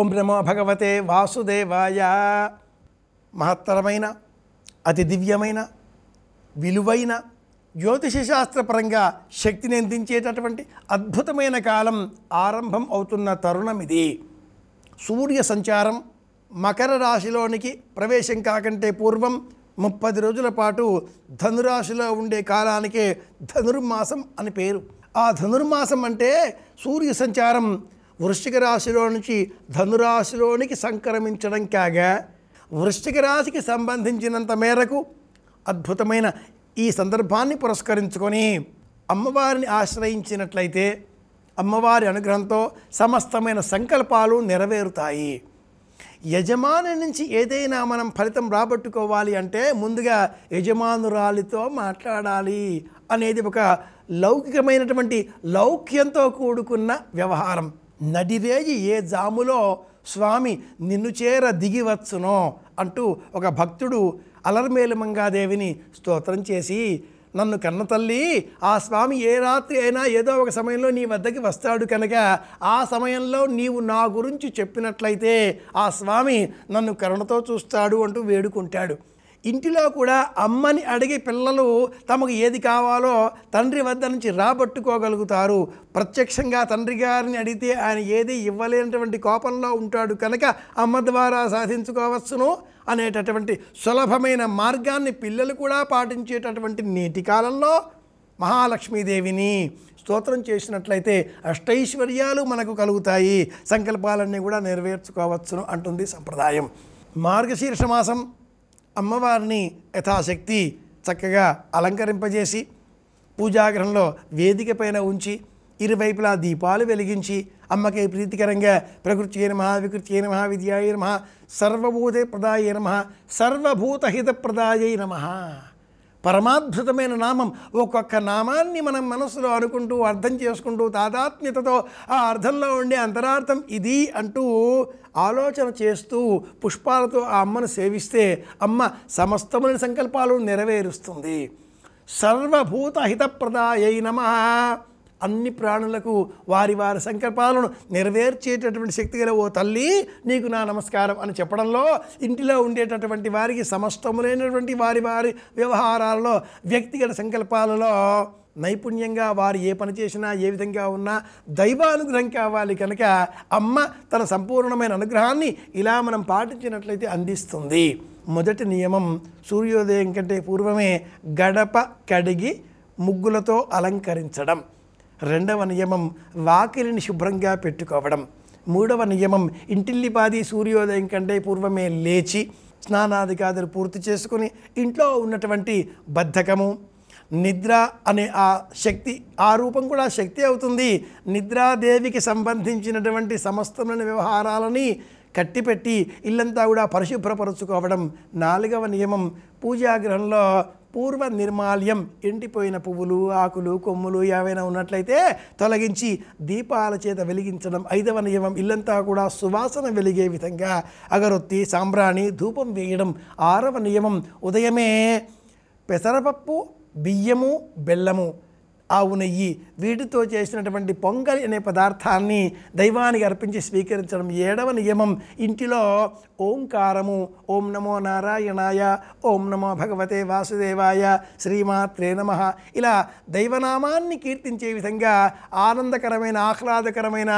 ఓం నమో భగవతే వాసుదేవాయ మహత్తరమైన అతి దివ్యమైన విలువైన జ్యోతిషశాస్త్రపరంగా శక్తిని అందించేటటువంటి అద్భుతమైన కాలం ఆరంభం అవుతున్న తరుణం ఇది సూర్య సంచారం మకర రాశిలోనికి ప్రవేశం కాకంటే పూర్వం ముప్పది రోజుల పాటు ధనురాశిలో ఉండే కాలానికే ధనుర్మాసం అని పేరు ఆ ధనుర్మాసం అంటే సూర్య సంచారం వృష్టిక రాశిలో నుంచి ధనురాశిలోనికి సంక్రమించడం కాగా వృష్టిక రాశికి సంబంధించినంత మేరకు అద్భుతమైన ఈ సందర్భాన్ని పురస్కరించుకొని అమ్మవారిని ఆశ్రయించినట్లయితే అమ్మవారి అనుగ్రహంతో సమస్తమైన సంకల్పాలు నెరవేరుతాయి యజమాని నుంచి ఏదైనా మనం ఫలితం రాబట్టుకోవాలి అంటే ముందుగా యజమానురాలితో మాట్లాడాలి అనేది ఒక లౌకికమైనటువంటి లౌక్యంతో కూడుకున్న వ్యవహారం నడిరేగి ఏ జాములో స్వామి నిన్ను చేర దిగివచ్చునో అంటూ ఒక భక్తుడు అలర్మేలుమంగాదేవిని స్తోత్రం చేసి నన్ను కన్న తల్లి ఆ స్వామి ఏ రాత్రి అయినా ఏదో ఒక సమయంలో నీ వద్దకి వస్తాడు కనుక ఆ సమయంలో నీవు నా గురించి చెప్పినట్లయితే ఆ స్వామి నన్ను కరుణతో చూస్తాడు అంటూ వేడుకుంటాడు ఇంటిలో కూడా అమ్మని అడిగి పిల్లలు తమకు ఏది కావాలో తండ్రి వద్ద నుంచి రాబట్టుకోగలుగుతారు ప్రత్యక్షంగా తండ్రి గారిని అడిగితే ఆయన ఏది ఇవ్వలేనటువంటి కోపంలో ఉంటాడు కనుక అమ్మ ద్వారా సాధించుకోవచ్చును అనేటటువంటి సులభమైన మార్గాన్ని పిల్లలు కూడా పాటించేటటువంటి నేటి కాలంలో మహాలక్ష్మీదేవిని స్తోత్రం చేసినట్లయితే అష్టైశ్వర్యాలు మనకు కలుగుతాయి సంకల్పాలన్నీ కూడా నెరవేర్చుకోవచ్చును అంటుంది సంప్రదాయం మార్గశీర్ష మాసం అమ్మవారిని యథాశక్తి చక్కగా అలంకరింపజేసి పూజాగ్రహంలో వేదిక పైన ఉంచి ఇరువైపులా దీపాలు వెలిగించి అమ్మకి ప్రీతికరంగా ప్రకృతి నమ వికృతి నమ విద్యాయ నమ ప్రదాయ నమ ప్రదాయ నమ పరమాద్భుతమైన నామం ఒక్కొక్క నామాన్ని మనం మనసులో అనుకుంటూ అర్థం చేసుకుంటూ తాదాత్మ్యతతో ఆ అర్థంలో ఉండే అంతరార్థం ఇది అంటూ ఆలోచన చేస్తూ పుష్పాలతో ఆ అమ్మను సేవిస్తే అమ్మ సమస్తమైన సంకల్పాలు నెరవేరుస్తుంది సర్వభూత హితప్రదాయై నమ అన్ని ప్రాణులకు వారి వారి సంకల్పాలను నెరవేర్చేటటువంటి శక్తి గల ఓ తల్లి నీకు నా నమస్కారం అని చెప్పడంలో ఇంటిలో ఉండేటటువంటి వారికి సమస్తములైనటువంటి వారి వారి వ్యవహారాలలో వ్యక్తిగత సంకల్పాలలో నైపుణ్యంగా వారు ఏ పని చేసినా ఏ విధంగా ఉన్నా దైవానుగ్రహం కావాలి కనుక అమ్మ తన సంపూర్ణమైన అనుగ్రహాన్ని ఇలా మనం పాటించినట్లయితే అందిస్తుంది మొదటి నియమం సూర్యోదయం కంటే పూర్వమే గడప కడిగి ముగ్గులతో అలంకరించడం రెండవ నియమం వాకిలిని శుభ్రంగా పెట్టుకోవడం మూడవ నియమం ఇంటిల్లిపాది సూర్యోదయం కంటే పూర్వమే లేచి కాదులు పూర్తి చేసుకుని ఇంట్లో ఉన్నటువంటి బద్ధకము నిద్ర అనే ఆ శక్తి ఆ రూపం కూడా శక్తి అవుతుంది నిద్రాదేవికి సంబంధించినటువంటి సమస్తమైన వ్యవహారాలని కట్టిపెట్టి ఇల్లంతా కూడా పరిశుభ్రపరుచుకోవడం నాలుగవ నియమం పూజాగ్రహంలో పూర్వ నిర్మాల్యం ఎండిపోయిన పువ్వులు ఆకులు కొమ్ములు ఏవైనా ఉన్నట్లయితే తొలగించి దీపాల చేత వెలిగించడం ఐదవ నియమం ఇల్లంతా కూడా సువాసన వెలిగే విధంగా అగరొత్తి సాంబ్రాణి ధూపం వేయడం ఆరవ నియమం ఉదయమే పెసరపప్పు బియ్యము బెల్లము ఆవు నెయ్యి వీటితో చేసినటువంటి పొంగలి అనే పదార్థాన్ని దైవానికి అర్పించి స్వీకరించడం ఏడవ నియమం ఇంటిలో ఓంకారము ఓం నమో నారాయణాయ ఓం నమో భగవతే వాసుదేవాయ శ్రీమాత్రే నమ ఇలా దైవనామాన్ని కీర్తించే విధంగా ఆనందకరమైన ఆహ్లాదకరమైన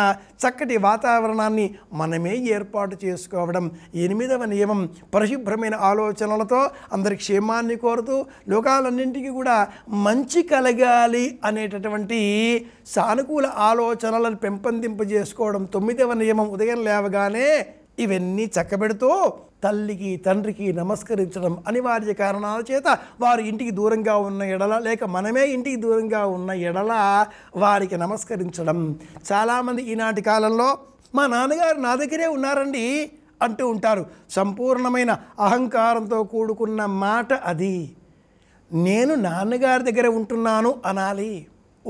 చక్కటి వాతావరణాన్ని మనమే ఏర్పాటు చేసుకోవడం ఎనిమిదవ నియమం పరిశుభ్రమైన ఆలోచనలతో అందరి క్షేమాన్ని కోరుతూ లోకాలన్నింటికీ కూడా మంచి కలగాలి అనేటటువంటి సానుకూల ఆలోచనలను పెంపొందింపజేసుకోవడం తొమ్మిదవ నియమం ఉదయం లేవగానే ఇవన్నీ చక్కబెడుతూ తల్లికి తండ్రికి నమస్కరించడం అనివార్య కారణాల చేత వారు ఇంటికి దూరంగా ఉన్న ఎడల లేక మనమే ఇంటికి దూరంగా ఉన్న ఎడల వారికి నమస్కరించడం చాలామంది ఈనాటి కాలంలో మా నాన్నగారు నా దగ్గరే ఉన్నారండి అంటూ ఉంటారు సంపూర్ణమైన అహంకారంతో కూడుకున్న మాట అది నేను నాన్నగారి దగ్గర ఉంటున్నాను అనాలి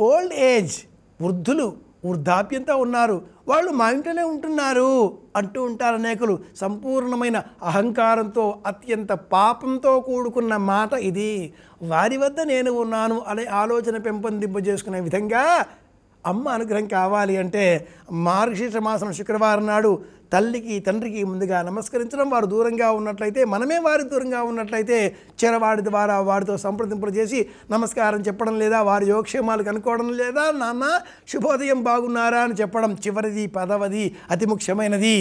ఓల్డ్ ఏజ్ వృద్ధులు వృద్ధాప్యంతో ఉన్నారు వాళ్ళు మా ఇంట్లోనే ఉంటున్నారు అంటూ ఉంటారు అనేకులు సంపూర్ణమైన అహంకారంతో అత్యంత పాపంతో కూడుకున్న మాట ఇది వారి వద్ద నేను ఉన్నాను అనే ఆలోచన పెంపొందింపజేసుకునే విధంగా అమ్మ అనుగ్రహం కావాలి అంటే మార్గశీర్ష మాసం శుక్రవారం నాడు తల్లికి తండ్రికి ముందుగా నమస్కరించడం వారు దూరంగా ఉన్నట్లయితే మనమే వారికి దూరంగా ఉన్నట్లయితే చెరవాడి ద్వారా వారితో సంప్రదింపులు చేసి నమస్కారం చెప్పడం లేదా వారి యోగక్షేమాలు కనుక్కోవడం లేదా నాన్న శుభోదయం బాగున్నారా అని చెప్పడం చివరిది పదవది అతి ముఖ్యమైనది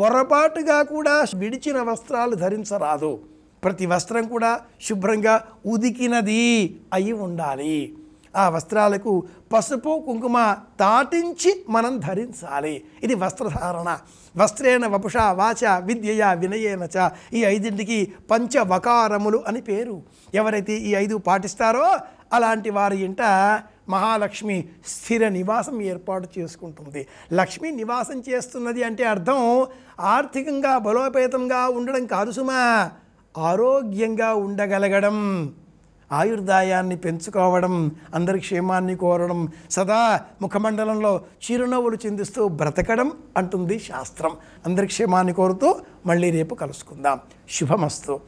పొరపాటుగా కూడా విడిచిన వస్త్రాలు ధరించరాదు ప్రతి వస్త్రం కూడా శుభ్రంగా ఉదికినది అయి ఉండాలి ఆ వస్త్రాలకు పసుపు కుంకుమ తాటించి మనం ధరించాలి ఇది వస్త్రధారణ వస్త్రేణ వపుష వాచ విద్యయ వినయేన చ ఈ ఐదింటికి పంచవకారములు అని పేరు ఎవరైతే ఈ ఐదు పాటిస్తారో అలాంటి వారి ఇంట మహాలక్ష్మి స్థిర నివాసం ఏర్పాటు చేసుకుంటుంది లక్ష్మి నివాసం చేస్తున్నది అంటే అర్థం ఆర్థికంగా బలోపేతంగా ఉండడం కాదు సుమా ఆరోగ్యంగా ఉండగలగడం ఆయుర్దాయాన్ని పెంచుకోవడం అందరి క్షేమాన్ని కోరడం సదా ముఖమండలంలో చిరునవ్వులు చిందిస్తూ బ్రతకడం అంటుంది శాస్త్రం అందరి క్షేమాన్ని కోరుతూ మళ్ళీ రేపు కలుసుకుందాం శుభమస్తు